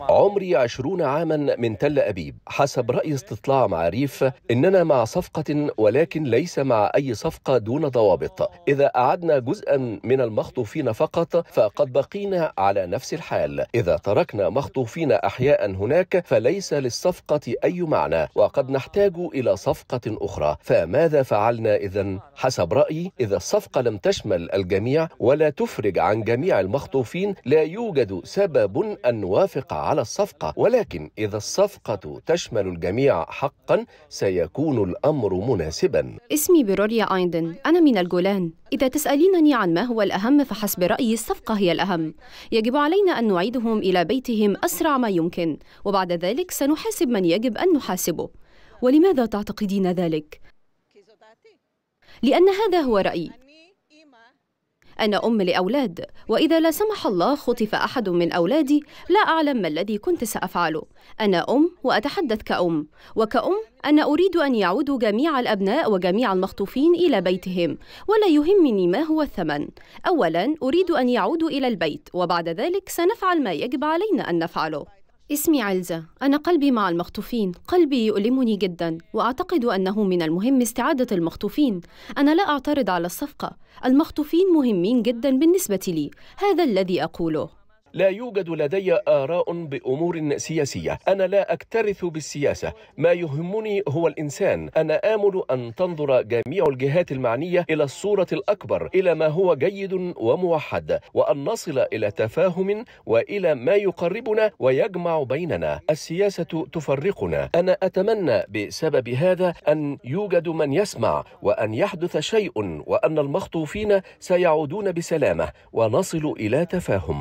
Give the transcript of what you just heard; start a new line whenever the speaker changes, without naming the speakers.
عمري عشرون عاما من تل أبيب حسب رأي استطلاع معريف إننا مع صفقة ولكن ليس مع أي صفقة دون ضوابط إذا أعدنا جزءا من المخطوفين فقط فقد بقينا على نفس الحال إذا تركنا مخطوفين أحياء هناك فليس للصفقة أي معنى وقد نحتاج إلى صفقة أخرى فماذا فعلنا إذا حسب رأيي إذا الصفقة لم تشمل الجميع ولا تفرج عن جميع المخطوفين لا يوجد سبب أن نوافق على الصفقة ولكن إذا الصفقة تشمل الجميع حقا سيكون الأمر مناسبا
اسمي بروريا أيندن أنا من الجولان إذا تسألينني عن ما هو الأهم فحسب رأيي الصفقة هي الأهم يجب علينا أن نعيدهم إلى بيتهم أسرع ما يمكن وبعد ذلك سنحاسب من يجب أن نحاسبه ولماذا تعتقدين ذلك؟ لأن هذا هو رأيي أنا أم لأولاد وإذا لا سمح الله خطف أحد من أولادي لا أعلم ما الذي كنت سأفعله أنا أم وأتحدث كأم وكأم أنا أريد أن يعودوا جميع الأبناء وجميع المخطوفين إلى بيتهم ولا يهمني ما هو الثمن أولا أريد أن يعودوا إلى البيت وبعد ذلك سنفعل ما يجب علينا أن نفعله اسمي علزة أنا قلبي مع المخطوفين قلبي يؤلمني جدا وأعتقد أنه من المهم استعادة المخطوفين أنا لا أعترض على الصفقة المخطوفين مهمين جدا بالنسبة لي هذا الذي أقوله
لا يوجد لدي آراء بأمور سياسية أنا لا أكترث بالسياسة ما يهمني هو الإنسان أنا آمل أن تنظر جميع الجهات المعنية إلى الصورة الأكبر إلى ما هو جيد وموحد وأن نصل إلى تفاهم وإلى ما يقربنا ويجمع بيننا السياسة تفرقنا أنا أتمنى بسبب هذا أن يوجد من يسمع وأن يحدث شيء وأن المخطوفين سيعودون بسلامة ونصل إلى تفاهم